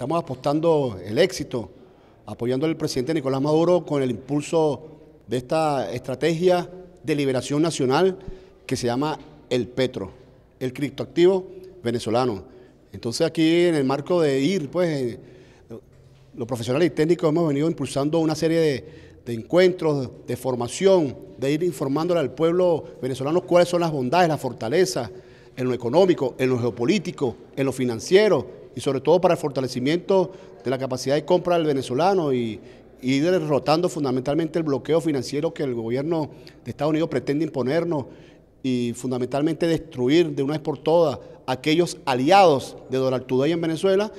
estamos apostando el éxito, apoyando al presidente Nicolás Maduro con el impulso de esta estrategia de liberación nacional que se llama el Petro, el criptoactivo venezolano. Entonces aquí en el marco de ir, pues eh, los profesionales y técnicos hemos venido impulsando una serie de, encuentros, de formación, de ir informándole al pueblo venezolano cuáles son las bondades, las fortalezas en lo económico, en lo geopolítico, en lo financiero, y sobre todo para el fortalecimiento de la capacidad de compra del venezolano y, ir derrotando fundamentalmente el bloqueo financiero que el gobierno de Estados Unidos pretende imponernos y fundamentalmente destruir de una vez por todas aquellos aliados de Donald Trump en Venezuela